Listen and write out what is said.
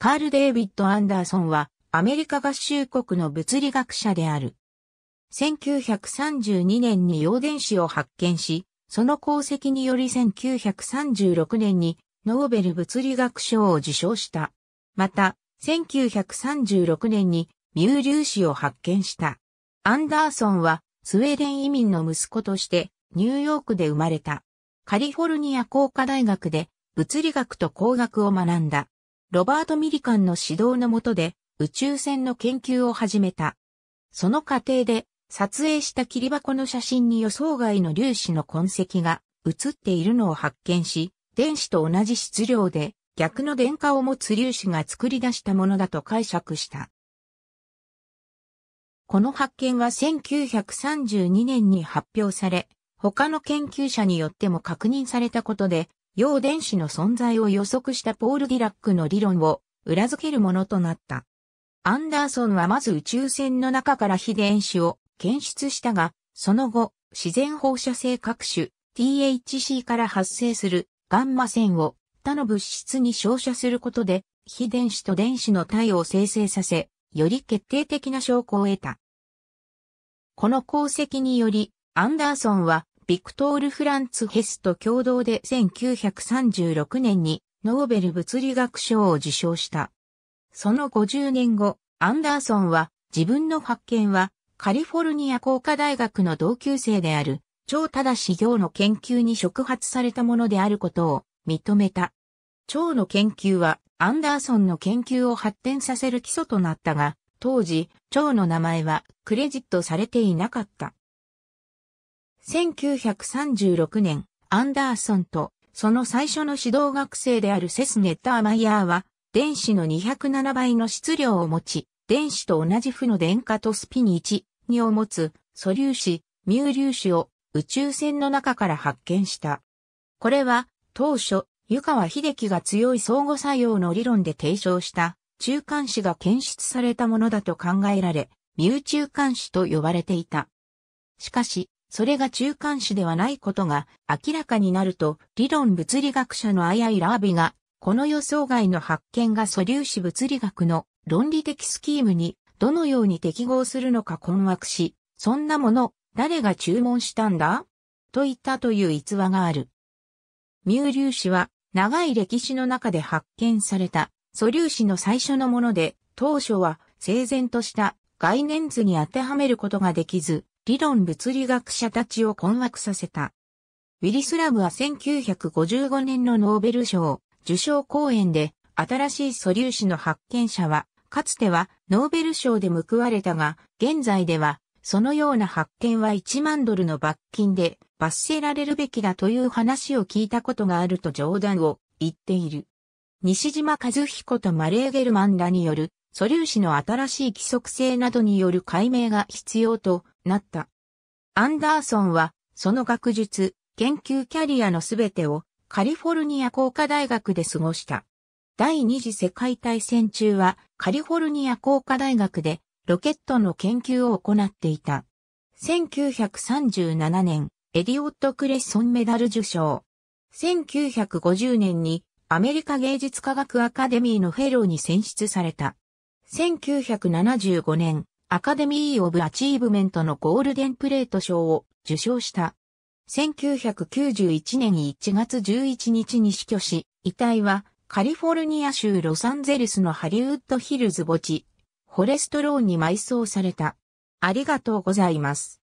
カール・デイビッド・アンダーソンはアメリカ合衆国の物理学者である。1932年に陽電子を発見し、その功績により1936年にノーベル物理学賞を受賞した。また、1936年にミュー粒子を発見した。アンダーソンはスウェーデン移民の息子としてニューヨークで生まれた。カリフォルニア工科大学で物理学と工学を学んだ。ロバート・ミリカンの指導の下で宇宙船の研究を始めた。その過程で撮影した切り箱の写真に予想外の粒子の痕跡が写っているのを発見し、電子と同じ質量で逆の電荷を持つ粒子が作り出したものだと解釈した。この発見は1932年に発表され、他の研究者によっても確認されたことで、陽電子の存在を予測したポール・ディラックの理論を裏付けるものとなった。アンダーソンはまず宇宙船の中から非電子を検出したが、その後、自然放射性各種 THC から発生するガンマ線を他の物質に照射することで、非電子と電子の体を生成させ、より決定的な証拠を得た。この功績により、アンダーソンはビクトール・フランツ・ヘスと共同で1936年にノーベル物理学賞を受賞した。その50年後、アンダーソンは自分の発見はカリフォルニア工科大学の同級生である超正行の研究に触発されたものであることを認めた。蝶の研究はアンダーソンの研究を発展させる基礎となったが、当時、蝶の名前はクレジットされていなかった。1936年、アンダーソンと、その最初の指導学生であるセス・ネッターマイヤーは、電子の207倍の質量を持ち、電子と同じ負の電荷とスピニ1、2を持つ素粒子、ミュー粒子を宇宙船の中から発見した。これは、当初、湯川秀樹が強い相互作用の理論で提唱した中間子が検出されたものだと考えられ、ミュー中間子と呼ばれていた。しかし、それが中間子ではないことが明らかになると、理論物理学者のアイアイ・ラービが、この予想外の発見が素粒子物理学の論理的スキームにどのように適合するのか困惑し、そんなもの、誰が注文したんだと言ったという逸話がある。ミ粒子は長い歴史の中で発見された素粒子の最初のもので、当初は整然とした概念図に当てはめることができず、理論物理学者たちを困惑させた。ウィリスラムは1955年のノーベル賞受賞講演で新しい素粒子の発見者は、かつてはノーベル賞で報われたが、現在ではそのような発見は1万ドルの罰金で罰せられるべきだという話を聞いたことがあると冗談を言っている。西島和彦とマレーゲルマンらによる素粒子の新しい規則性などによる解明が必要となった。アンダーソンは、その学術、研究キャリアのすべてをカリフォルニア工科大学で過ごした。第二次世界大戦中はカリフォルニア工科大学でロケットの研究を行っていた。1937年、エディオット・クレッソンメダル受賞。1950年にアメリカ芸術科学アカデミーのフェローに選出された。1975年、アカデミー・オブ・アチーブメントのゴールデンプレート賞を受賞した。1991年1月11日に死去し、遺体はカリフォルニア州ロサンゼルスのハリウッドヒルズ墓地、フォレストローンに埋葬された。ありがとうございます。